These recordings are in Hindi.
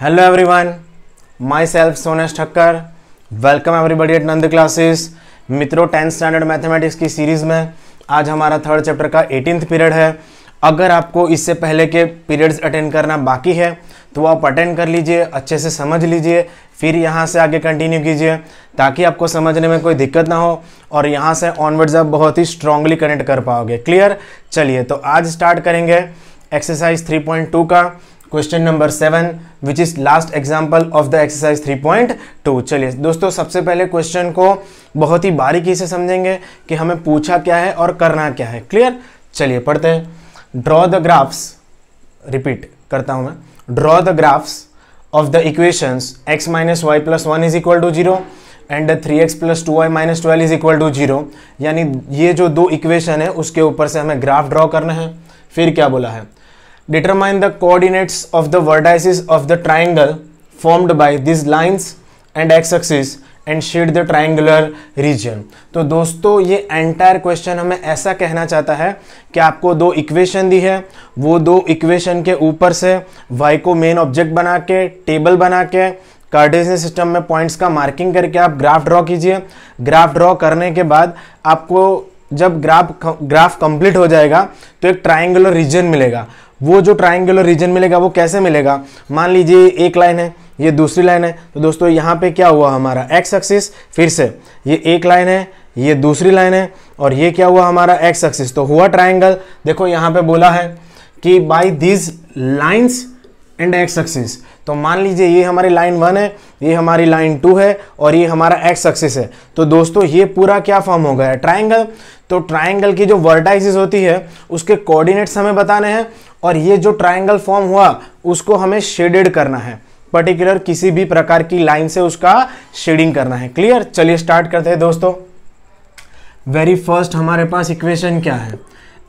hello everyone myself Sonesh Thakkar welcome everybody at Nand classes मित्रों टेंथ स्टैंडर्ड मैथमेटिक्स की सीरीज़ में आज हमारा थर्ड चैप्टर का एटीनथ पीरियड है अगर आपको इससे पहले के पीरियड्स अटेंड करना बाकी है तो आप अटेंड कर लीजिए अच्छे से समझ लीजिए फिर यहाँ से आगे कंटिन्यू कीजिए ताकि आपको समझने में कोई दिक्कत ना हो और यहाँ से ऑनवर्ड्स आप बहुत ही स्ट्रांगली कनेक्ट कर पाओगे क्लियर चलिए तो आज स्टार्ट करेंगे एक्सरसाइज 3.2 का question number seven which is last example of the exercise three point two चलिए दोस्तों सबसे पहले क्वेश्चन को बहुत ही बारीकी से समझेंगे कि हमें पूछा क्या है और करना क्या है क्लियर चलिए पढ़ते हैं ड्रॉ द ग्राफ्स रिपीट करता हूं मैं draw the graphs of the equations x minus y plus one is equal to zero and three x plus two y minus twelve is equal to zero यानी ये जो दो इक्वेशन है उसके ऊपर से हमें ग्राफ ड्रॉ करना है फिर क्या बोला है Determine the coordinates of the vertices of the triangle formed by these lines and x-axis and shade the triangular region तो दोस्तों ये entire question हमें ऐसा कहना चाहता है कि आपको दो equation दी है वो दो equation के ऊपर से y को main object बना के table बना के कार्टेशियन सिस्टम में पॉइंट्स का मार्किंग करके आप ग्राफ ड्रॉ कीजिए ग्राफ ड्रॉ करने के बाद आपको जब ग्राफ ग्राफ कंप्लीट हो जाएगा तो एक ट्राइंगुलर रीजन मिलेगा वो जो ट्राइंगुलर रीजन मिलेगा वो कैसे मिलेगा मान लीजिए एक लाइन है ये दूसरी लाइन है तो दोस्तों यहाँ पे क्या हुआ हमारा एक्स एक्सिस फिर से ये एक लाइन है ये दूसरी लाइन है और ये क्या हुआ हमारा एक्स एक्सिस तो हुआ ट्राइंगल देखो यहाँ पे बोला है कि by these lines and x axis तो मान लीजिए ये हमारी लाइन वन है ये हमारी लाइन टू है और ये हमारा एक्स एक्सिस है तो दोस्तों ये पूरा क्या फॉर्म हो गया ट्राइंगल तो ट्राइंगल की जो वर्टाइसिस होती है उसके कोऑर्डिनेट्स हमें बताने हैं और ये जो ट्राइंगल फॉर्म हुआ उसको हमें शेडेड करना है पर्टिकुलर किसी भी प्रकार की लाइन से उसका शेडिंग करना है क्लियर चलिए स्टार्ट करते हैं दोस्तों वेरी फर्स्ट हमारे पास इक्वेशन क्या है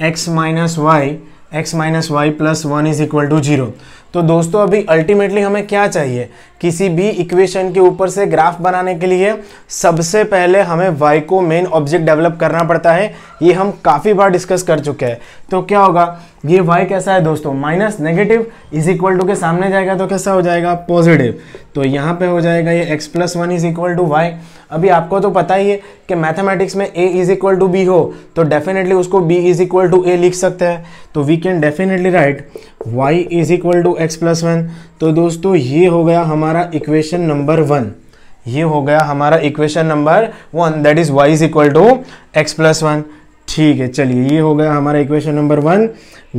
x minus y x minus y plus one is equal to zero तो दोस्तों अभी अल्टीमेटली हमें क्या चाहिए किसी भी इक्वेशन के ऊपर से ग्राफ बनाने के लिए सबसे पहले हमें y को मेन ऑब्जेक्ट डेवलप करना पड़ता है ये हम काफ़ी बार डिस्कस कर चुके हैं तो क्या होगा ये वाई कैसा है दोस्तों minus negative is equal to के सामने जाएगा तो कैसा हो जाएगा पॉजिटिव तो यहाँ पे हो जाएगा ये x plus one is equal to y अभी आपको तो पता ही है कि मैथमेटिक्स में A is equal to B हो तो डेफिनेटली उसको B is equal to A लिख सकते हैं तो we can definitely write y is equal to x plus one तो दोस्तों ये हो गया हमारा इक्वेशन नंबर वन ये हो गया हमारा equation number one that is y is equal to x plus one ठीक है चलिए ये हो गया हमारा equation number one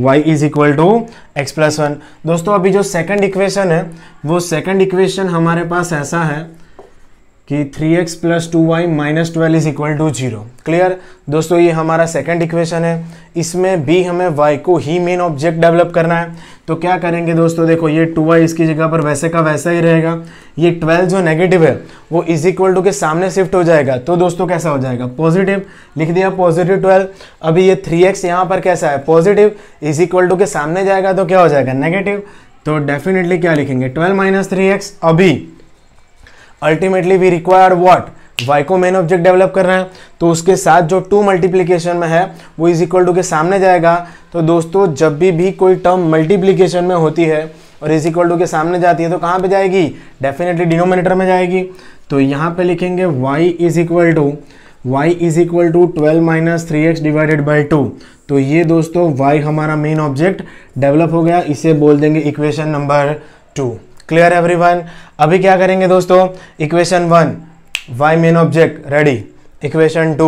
y is equal to x plus one दोस्तों अभी जो सेकंड इक्वेशन है वो सेकंड इक्वेशन हमारे पास ऐसा है कि 3x x plus two y minus twelve is equal to zero clear दोस्तों ये हमारा सेकंड इक्वेशन है इसमें भी हमें y को ही मेन ऑब्जेक्ट डेवलप करना है तो क्या करेंगे दोस्तों देखो ये 2y इसकी जगह पर वैसे का वैसा ही रहेगा ये 12 जो नेगेटिव है वो इज इक्वल टू के सामने शिफ्ट हो जाएगा तो दोस्तों कैसा हो जाएगा पॉजिटिव लिख दिया पॉजिटिव ट्वेल्व अभी ये थ्री एक्स यहाँ पर कैसा है पॉजिटिव इज इक्वल टू के सामने जाएगा तो क्या हो जाएगा नेगेटिव तो डेफिनेटली क्या लिखेंगे ट्वेल्व माइनस थ्री अभी ultimately we require what y को मेन ऑब्जेक्ट डेवलप कर रहे हैं तो उसके साथ जो टू मल्टीप्लीकेशन में है वो इज इक्वल टू के सामने जाएगा तो दोस्तों जब भी भी कोई टर्म मल्टीप्लीकेशन में होती है और इज इक्वल टू के सामने जाती है तो कहाँ पे जाएगी डेफिनेटली डिनोमिनेटर में जाएगी तो यहाँ पे लिखेंगे y is equal to y is equal to twelve minus three x divided by two तो ये दोस्तों y हमारा मेन ऑब्जेक्ट डेवलप हो गया इसे बोल देंगे equation number two clear one अभी क्या करेंगे दोस्तों equation one y main object ready equation two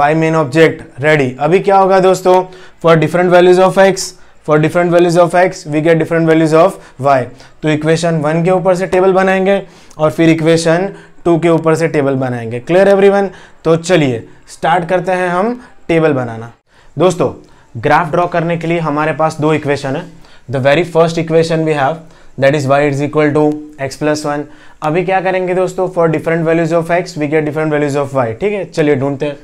y main object ready अभी क्या होगा दोस्तों for different values of x for different values of x we get different values of y तो इक्वेशन वन के ऊपर से टेबल बनाएंगे और फिर इक्वेशन टू के ऊपर से टेबल बनाएंगे क्लियर वन तो चलिए स्टार्ट करते हैं हम टेबल बनाना दोस्तों ग्राफ ड्रॉ करने के लिए हमारे पास दो इक्वेशन है the very first equation we have that is y is equal to x plus one अभी क्या करेंगे दोस्तों for different values of x we get different values of y ठीक है चलिए ढूंढते हैं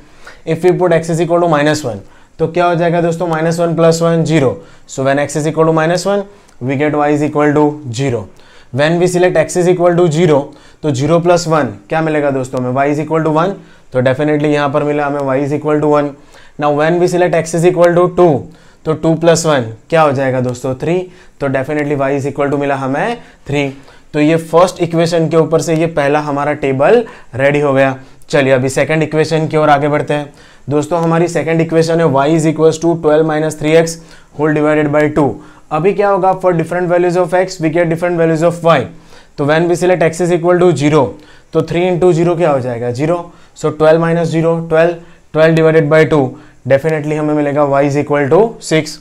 if you put x is equal to minus one तो क्या हो जाएगा दोस्तों minus one plus one zero so when x is equal to minus one we get y is equal to zero when we select x is equal to zero तो जीरो प्लस वन क्या मिलेगा दोस्तों हमें y is equal to one तो डेफिनेटली यहाँ पर मिला हमें y is equal to one now when we select x is equal to two तो टू प्लस वन क्या हो जाएगा दोस्तों थ्री तो definitely y is equal to मिला हमें थ्री तो ये फर्स्ट इक्वेशन के ऊपर से ये पहला हमारा टेबल रेडी हो गया चलिए अभी सेकंड इक्वेशन की ओर आगे बढ़ते हैं दोस्तों हमारी सेकंड इक्वेशन है y is equal to twelve minus three x whole divided by two अभी क्या होगा for different values of x we get different values of y तो when we select x is equal to zero तो थ्री इंटू जीरो क्या हो जाएगा zero so twelve minus zero twelve twelve divided by two definitely हमें मिलेगा y is equal to six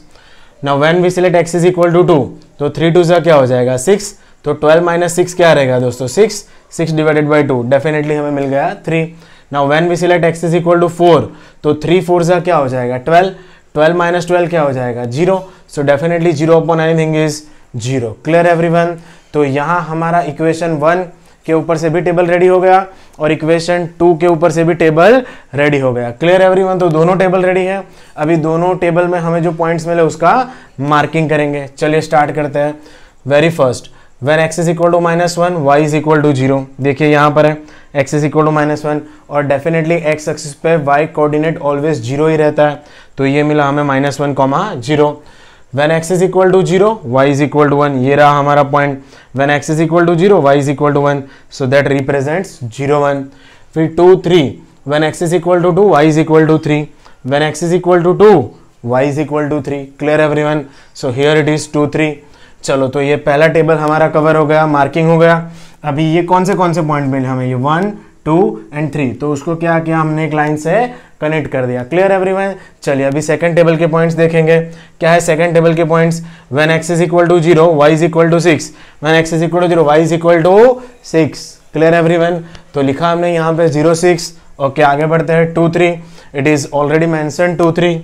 ना when we select x is equal to two two three two सा क्या हो जाएगा सिक्स तो ट्वेल्व माइनस सिक्स क्या रहेगा दोस्तों six six divided by two definitely हमें मिल गया थ्री ना when we select x is equal to four तो थ्री फोर सा क्या हो जाएगा ट्वेल्व ट्वेल्व माइनस ट्वेल्व क्या हो जाएगा zero so definitely zero upon anything is zero clear one तो यहाँ हमारा इक्वेशन वन के ऊपर से भी टेबल रेडी हो गया और इक्वेशन टू के ऊपर से भी टेबल रेडी हो गया क्लियर एवरीवन तो दोनों टेबल रेडी है अभी दोनों टेबल में हमें जो पॉइंट्स मिले उसका मार्किंग करेंगे चलिए स्टार्ट करते हैं very first when x is equal to minus one y is equal to zero देखिए यहाँ पर है x is equal to minus one और डेफिनेटली एक्स एक्सिस पे वाई कोऑर्डिनेट ऑलवेज जीरो ही रहता है तो ये मिला हमें minus one comma zero when x is equal to zero y is equal to one ये रहा हमारा point when x is equal to zero y is equal to one so that represent zero one फिर two three when x is equal to two y is equal to three when x is equal to two y is equal to three clear everyone so here it is two three चलो तो ये पहला टेबल हमारा कवर हो गया मार्किंग हो गया अभी ये कौन से कौन से पॉइंट मिले हमें ये वन टू एंड थ्री तो उसको क्या किया हमने एक लाइन से कनेक्ट कर दिया क्लियर एवरीवन चलिए अभी सेकंड टेबल के पॉइंट्स देखेंगे क्या है सेकंड टेबल के points when x is equal to zero y is equal to six when x is equal to zero y is equal to six clear everyone तो लिखा हमने यहाँ पे जीरो सिक्स ओके आगे बढ़ते हैं two three it is already mentioned two three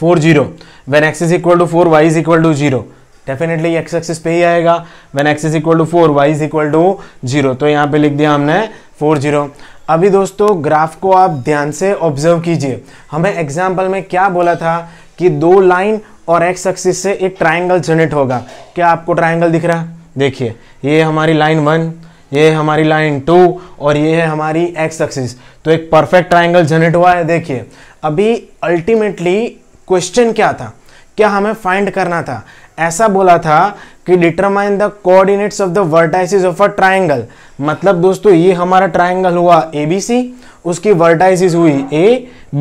four zero when x is equal to four y is equal to zero definitely x axis पे ही आएगा when x is equal to four y is equal to zero तो यहाँ पे लिख दिया हमने फोर जीरो अभी दोस्तों ग्राफ को आप ध्यान से ऑब्जर्व कीजिए हमें एग्जाम्पल में क्या बोला था कि दो लाइन और एक्स एक्सिस से एक ट्राइंगल जनरेट होगा क्या आपको ट्राइंगल दिख रहा है देखिए ये हमारी लाइन वन ये हमारी लाइन टू और ये है हमारी एक्स एक्सिस तो एक परफेक्ट ट्राइंगल जनरेट हुआ है देखिए अभी अल्टीमेटली क्वेश्चन क्या था क्या हमें फाइंड करना था ऐसा बोला था कि determine the coordinates of the vertices of a triangle मतलब दोस्तों ये हमारा ट्राइंगल हुआ ए बी सी उसकी वर्टाइसिस हुई ए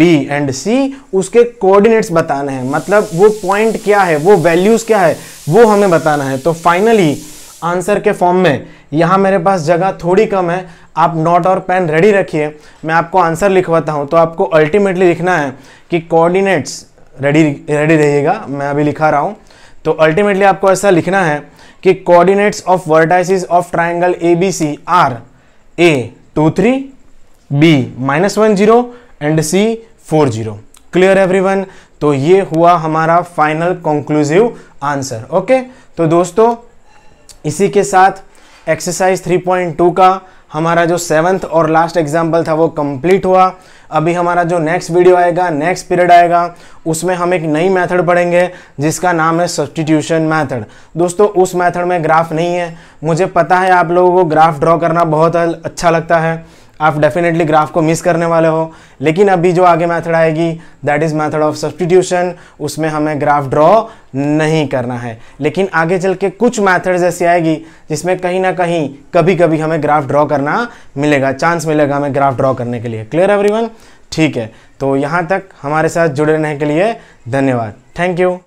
बी एंड सी उसके कोऑर्डिनेट्स बताने हैं मतलब वो पॉइंट क्या है वो वैल्यूज क्या है वो हमें बताना है तो फाइनली आंसर के फॉर्म में यहाँ मेरे पास जगह थोड़ी कम है आप नोट और पेन रेडी रखिए मैं आपको आंसर लिखवाता हूँ तो आपको अल्टीमेटली लिखना है कि कोऑर्डिनेट्स रेडी रेडी रहिएगा मैं अभी लिखा रहा हूँ तो अल्टीमेटली आपको ऐसा लिखना है कि coordinates of vertices of triangle A B C are A two three B minus one zero and C four zero clear one तो ये हुआ हमारा फाइनल कंक्लूसिव आंसर ओके तो दोस्तों इसी के साथ एक्सरसाइज 3.2 का हमारा जो सेवन्थ और लास्ट एग्जाम्पल था वो कंप्लीट हुआ अभी हमारा जो नेक्स्ट वीडियो आएगा नेक्स्ट पीरियड आएगा उसमें हम एक नई मेथड पढ़ेंगे जिसका नाम है सब्सटीट्यूशन मेथड दोस्तों उस मेथड में ग्राफ नहीं है मुझे पता है आप लोगों को ग्राफ ड्रॉ करना बहुत अच्छा लगता है आप डेफिनेटली ग्राफ को मिस करने वाले हो लेकिन अभी जो आगे मैथड आएगी that is method of substitution उसमें हमें ग्राफ ड्रॉ नहीं करना है लेकिन आगे चल के कुछ मैथड्स ऐसी आएगी जिसमें कहीं ना कहीं कभी कभी हमें ग्राफ ड्रॉ करना मिलेगा चांस मिलेगा हमें ग्राफ ड्रॉ करने के लिए क्लियर एवरी ठीक है तो यहाँ तक हमारे साथ जुड़े रहने के लिए धन्यवाद थैंक यू